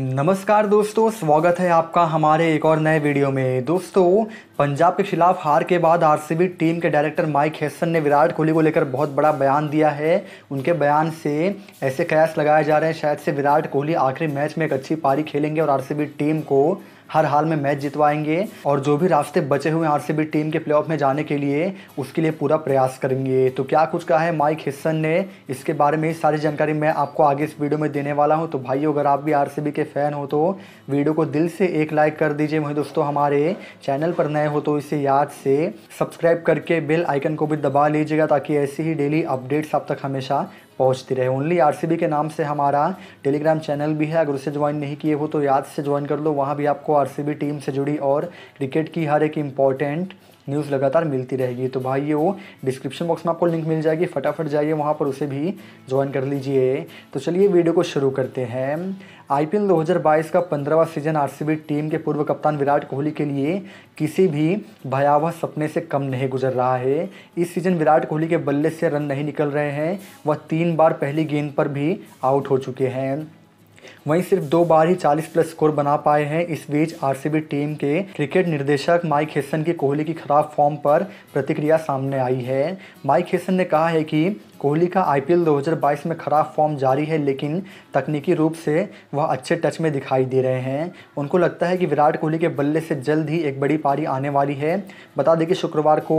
नमस्कार दोस्तों स्वागत है आपका हमारे एक और नए वीडियो में दोस्तों पंजाब के खिलाफ हार के बाद आरसीबी टीम के डायरेक्टर माइक हेसन ने विराट कोहली को लेकर बहुत बड़ा बयान दिया है उनके बयान से ऐसे कयास लगाए जा रहे हैं शायद से विराट कोहली आखिरी मैच में एक अच्छी पारी खेलेंगे और आरसीबी टीम को हर हाल में मैच जितवाएंगे और जो भी रास्ते बचे हुए आर सी टीम के प्लेऑफ में जाने के लिए उसके लिए पूरा प्रयास करेंगे तो क्या कुछ कहा है माइक हिस्सन ने इसके बारे में सारी जानकारी मैं आपको आगे इस वीडियो में देने वाला हूँ तो भाई अगर आप भी आर के फ़ैन हो तो वीडियो को दिल से एक लाइक कर दीजिए वहीं दोस्तों हमारे चैनल पर नए हो तो इसे याद से सब्सक्राइब करके बेल आइकन को भी दबा लीजिएगा ताकि ऐसी ही डेली अपडेट्स आप तक हमेशा पहुंचती रहे ओनली आर के नाम से हमारा टेलीग्राम चैनल भी है अगर उसे ज्वाइन नहीं किए हो तो याद से ज्वाइन कर लो वहाँ भी आपको आर टीम से जुड़ी और क्रिकेट की हर एक इम्पॉर्टेंट न्यूज़ लगातार मिलती रहेगी तो भाई ये वो डिस्क्रिप्शन बॉक्स में आपको लिंक मिल जाएगी फटाफट जाइए वहाँ पर उसे भी ज्वाइन कर लीजिए तो चलिए वीडियो को शुरू करते हैं आई 2022 का पंद्रहवा सीजन आर टीम के पूर्व कप्तान विराट कोहली के लिए किसी भी भयावह सपने से कम नहीं गुजर रहा है इस सीजन विराट कोहली के बल्ले से रन नहीं निकल रहे हैं वह तीन बार पहली गेंद पर भी आउट हो चुके हैं वहीं सिर्फ दो बार ही 40 प्लस स्कोर बना पाए हैं इस बीच आरसीबी टीम के क्रिकेट निर्देशक माइक हेसन की कोहली की खराब फॉर्म पर प्रतिक्रिया सामने आई है माइक हेसन ने कहा है कि कोहली का आईपीएल 2022 में ख़राब फॉर्म जारी है लेकिन तकनीकी रूप से वह अच्छे टच में दिखाई दे रहे हैं उनको लगता है कि विराट कोहली के बल्ले से जल्द ही एक बड़ी पारी आने वाली है बता दें कि शुक्रवार को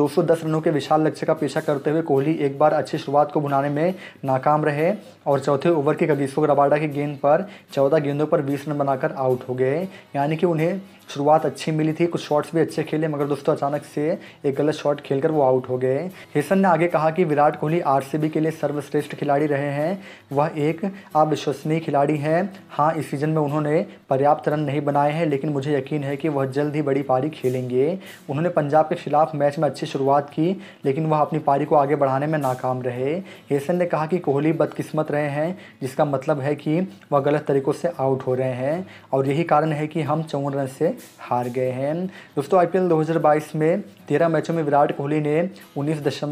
210 रनों के विशाल लक्ष्य का पेशा करते हुए कोहली एक बार अच्छी शुरुआत को बुनाने में नाकाम रहे और चौथे ओवर के गगीसो रबाडा की गेंद पर चौदह गेंदों पर बीस रन बनाकर आउट हो गए यानी कि उन्हें शुरुआत अच्छी मिली थी कुछ शॉट्स भी अच्छे खेले मगर दोस्तों अचानक से एक गलत शॉट खेलकर वो आउट हो गए हेसन ने आगे कहा कि विराट कोहली ही आर के लिए सर्वश्रेष्ठ खिलाड़ी रहे हैं वह एक अविश्वसनीय खिलाड़ी हैं हाँ इस सीज़न में उन्होंने पर्याप्त रन नहीं बनाए हैं लेकिन मुझे यकीन है कि वह जल्द ही बड़ी पारी खेलेंगे उन्होंने पंजाब के खिलाफ मैच में अच्छी शुरुआत की लेकिन वह अपनी पारी को आगे बढ़ाने में नाकाम रहे हेसन ने कहा कि कोहली बदकिस्मत रहे हैं जिसका मतलब है कि वह गलत तरीक़ों से आउट हो रहे हैं और यही कारण है कि हम चौवन रन से हार गए हैं दोस्तों आई पी में तेरह मैचों में विराट कोहली ने उन्नीस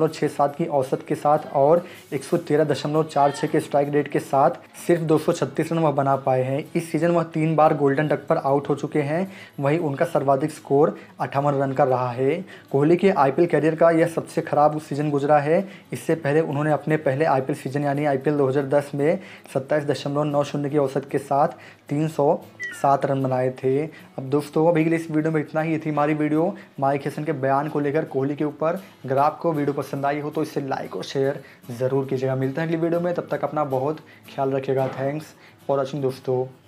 की औसत के साथ साथ और एक के स्ट्राइक रेट के साथ सिर्फ दो रन वह बना पाए हैं इस सीजन वह तीन बार गोल्डन डक पर आउट हो चुके हैं वहीं उनका सर्वाधिक स्कोर अठावन रन का रहा है कोहली के आई कैरियर का यह सबसे खराब सीजन गुजरा है इससे पहले उन्होंने अपने पहले आई सीजन यानी आई 2010 में सत्ताईस की औसत के साथ तीन सात रन बनाए थे अब दोस्तों अभी के लिए इस वीडियो में इतना ही थी हमारी वीडियो माइक हेसन के बयान को लेकर कोहली के ऊपर अगर आपको वीडियो पसंद आई हो तो इसे लाइक और शेयर शेयर ज़रूर कीजिएगा मिलते हैं अगली वीडियो में तब तक अपना बहुत ख्याल रखिएगा थैंक्स फॉर वॉचिंग दोस्तों